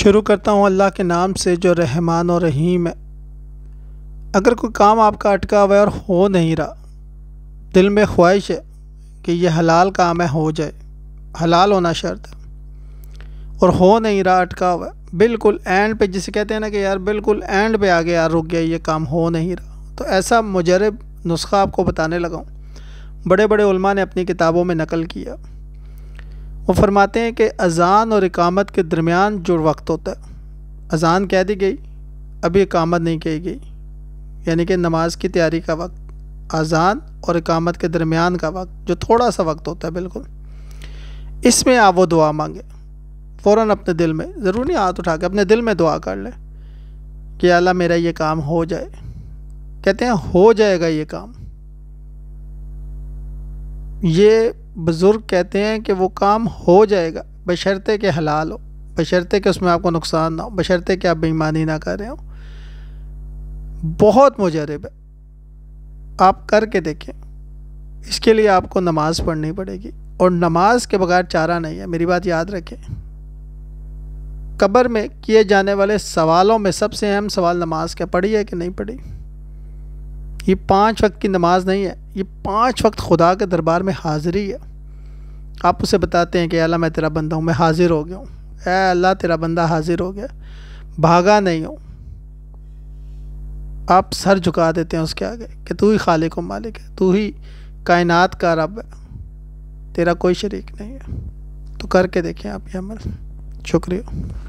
शुरू करता हूँ अल्लाह के नाम से जो रहमान और रहीम है अगर कोई काम आपका अटका हुआ है और हो नहीं रहा दिल में ख्वाहिश है कि यह हलाल काम है हो जाए हलाल होना शर्त है और हो नहीं रहा अटका हुआ बिल्कुल एंड पे जिसे कहते हैं ना कि यार बिल्कुल एंड पे आ गया यार रुक गया ये काम हो नहीं रहा तो ऐसा मुजरब नुस्खा आपको बताने लगा हूँ बड़े बड़े ने अपनी किताबों में नकल किया वो फरमाते हैं कि अज़ान और इकामत के दरमियान जो वक्त होता है अज़ान कह दी गई अभी इकामत नहीं कही गई यानी कि नमाज की तैयारी का वक्त अज़ान और इकामत के दरमियान का वक्त जो थोड़ा सा वक्त होता है बिल्कुल इसमें आप वो दुआ मांगे फ़ौर अपने दिल में ज़रूर नहीं हाथ उठा के अपने दिल में दुआ कर ले कि अला मेरा ये काम हो जाए कहते हैं हो जाएगा ये काम ये बुज़ुर्ग कहते हैं कि वो काम हो जाएगा बशर्ते के हलाल हो बशर्ते कि उसमें आपको नुकसान ना हो बशर्ते कि आप बेईमानी ना कर रहे हो बहुत मुजरब है आप करके देखें इसके लिए आपको नमाज़ पढ़नी पड़ेगी और नमाज के बगैर चारा नहीं है मेरी बात याद रखें कब्र में किए जाने वाले सवालों में सबसे अहम सवाल नमाज का पढ़ी है कि नहीं पढ़ी ये पाँच वक्त की नमाज नहीं है ये पाँच वक्त खुदा के दरबार में हाज़िरी है आप उसे बताते हैं कि अल्लाह मैं तेरा बंदा हूँ मैं हाज़िर हो गया हूँ ए अल्लाह तेरा बंदा हाज़िर हो गया भागा नहीं हूँ आप सर झुका देते हैं उसके आगे कि तू ही खालिक व मालिक है तू ही कायनात का रब है तेरा कोई शरीक नहीं है तो करके देखें आप ये अमल शुक्रिया